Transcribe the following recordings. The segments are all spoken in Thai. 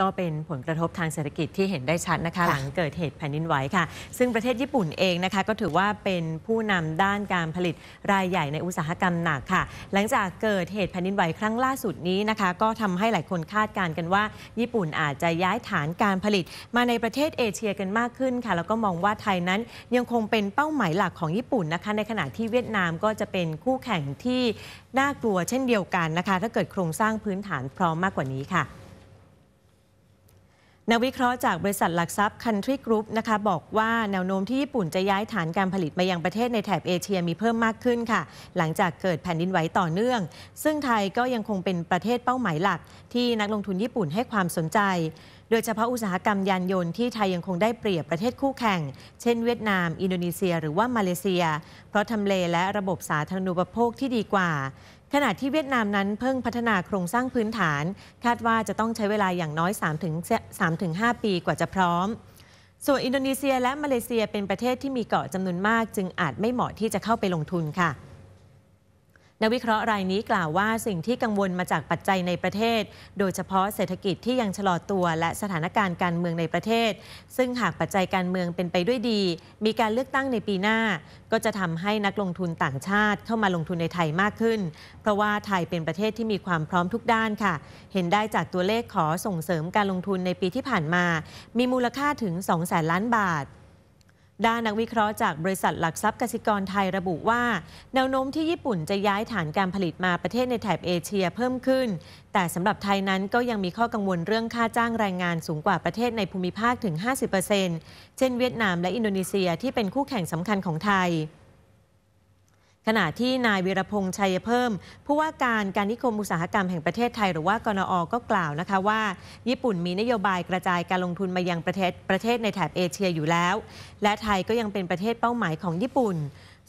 ก็เป็นผลกระทบทางเศรษฐกิจที่เห็นได้ชัดนะคะ หลังเกิดเหตุแผ่นดินไหวค่ะ ซึ่งประเทศญี่ปุ่นเองนะคะ ก็ถือว่าเป็นผู้นำด้านการผลิตรายใหญ่ในอุตสาหกรรมหนักค่ะ หลังจากเกิดเหตุแผ่นดินไหวครั้งล่าสุดนี้นะคะ ก็ทำให้หลายคนคาดการณ์กันว่า ญี่ปุ่นอาจจะย้ายฐานการผลิตมาในประเทศเอเชียกันมากขึ้นค่ะ แล้วก็มองว่าไทยนั้นยังคงเป็นเป้าหมายหลักของญี่ปุ่นนะคะ ในขณะที่เวียดนามก็จะเป็นคู่แข่งที่น่ากลัวเช่นเดียวกันนะคะ ถ้าเกิดโครงสร้างพื้นฐานพร้อมมากกว่านี้ค่ะนักวิเคราะห์จากบริษัทหลักทรัพย์คันทรีกรุ๊ปนะคะ บอกว่าแนวโน้มที่ญี่ปุ่นจะย้ายฐานการผลิตมายังประเทศในแถบเอเชียมีเพิ่มมากขึ้นค่ะ หลังจากเกิดแผ่นดินไหวต่อเนื่อง ซึ่งไทยก็ยังคงเป็นประเทศเป้าหมายหลักที่นักลงทุนญี่ปุ่นให้ความสนใจ โดยเฉพาะอุตสาหกรรมยานยนต์ที่ไทยยังคงได้เปรียบประเทศคู่แข่ง เช่นเวียดนาม อินโดนีเซียหรือว่ามาเลเซีย เพราะทำเลและระบบสาธารณูปโภคที่ดีกว่าขณะที่เวียดนามนั้นเพิ่งพัฒนาโครงสร้างพื้นฐาน คาดว่าจะต้องใช้เวลาอย่างน้อย3-5ปีกว่าจะพร้อม ส่วนอินโดนีเซียและมาเลเซียเป็นประเทศที่มีเกาะจำนวนมาก จึงอาจไม่เหมาะที่จะเข้าไปลงทุนค่ะนักวิเคราะห์รายนี้กล่าวว่าสิ่งที่กังวลมาจากปัจจัยในประเทศ โดยเฉพาะเศรษฐกิจที่ยังชะลอตัวและสถานการณ์การเมืองในประเทศ ซึ่งหากปัจจัยการเมืองเป็นไปด้วยดี มีการเลือกตั้งในปีหน้า ก็จะทำให้นักลงทุนต่างชาติเข้ามาลงทุนในไทยมากขึ้นเพราะว่าไทยเป็นประเทศที่มีความพร้อมทุกด้านค่ะ เห็นได้จากตัวเลขขอส่งเสริมการลงทุนในปีที่ผ่านมา มีมูลค่าถึง2แสนล้าน บาทด้านนักวิเคราะห์จากบริษัทหลักทรัพย์กสิกรไทยระบุว่าแนวโน้มที่ญี่ปุ่นจะย้ายฐานการผลิตมาประเทศในแถบเอเชียเพิ่มขึ้น แต่สำหรับไทยนั้นก็ยังมีข้อกังวลเรื่องค่าจ้างแรงงานสูงกว่าประเทศในภูมิภาคถึง 50%เช่นเวียดนามและอินโดนีเซียที่เป็นคู่แข่งสำคัญของไทยขณะที่นายวีรพงษ์ชัยเพิ่ม ผู้ว่าการการนิคมอุตสาหกรรมแห่งประเทศไทย หรือว่ากนอก็กล่าวนะคะว่า ญี่ปุ่นมีนโยบายกระจายการลงทุนมายังประเทศประเทศในแถบเอเชียอยู่แล้ว และไทยก็ยังเป็นประเทศเป้าหมายของญี่ปุ่น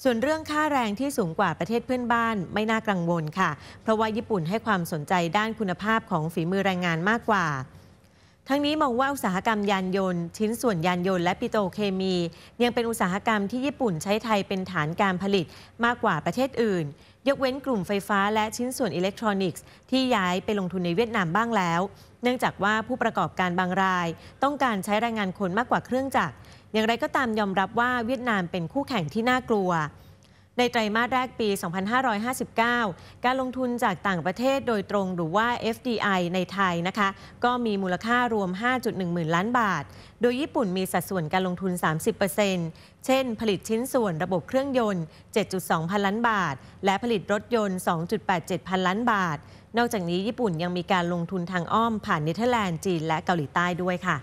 ส่วนเรื่องค่าแรงที่สูงกว่าประเทศเพื่อนบ้าน ไม่น่ากังวลค่ะ เพราะว่าญี่ปุ่นให้ความสนใจด้านคุณภาพของฝีมือแรงงานมากกว่าทั้งนี้มองว่าอุตสาหกรรมยานยนต์ ชิ้นส่วนยานยนต์และปิโตรเคมี ยังเป็นอุตสาหกรรมที่ญี่ปุ่นใช้ไทยเป็นฐานการผลิตมากกว่าประเทศอื่น ยกเว้นกลุ่มไฟฟ้าและชิ้นส่วนอิเล็กทรอนิกส์ที่ย้ายไปลงทุนในเวียดนามบ้างแล้ว เนื่องจากว่าผู้ประกอบการบางรายต้องการใช้แรงงานคนมากกว่าเครื่องจักรอย่างไรก็ตามยอมรับว่าเวียดนามเป็นคู่แข่งที่น่ากลัวในไตรมาสแรกปี 2559 การลงทุนจากต่างประเทศโดยตรงหรือว่า FDI ในไทยนะคะ ก็มีมูลค่ารวม 5.1 หมื่นล้านบาท โดยญี่ปุ่นมีสัดส่วนการลงทุน 30%เช่นผลิตชิ้นส่วนระบบเครื่องยนต์ 7.2 พันล้านบาท และผลิตรถยนต์ 2.87 พันล้านบาท นอกจากนี้ญี่ปุ่นยังมีการลงทุนทางอ้อมผ่านเนเธอร์แลนด์ จีน และเกาหลีใต้ด้วยค่ะ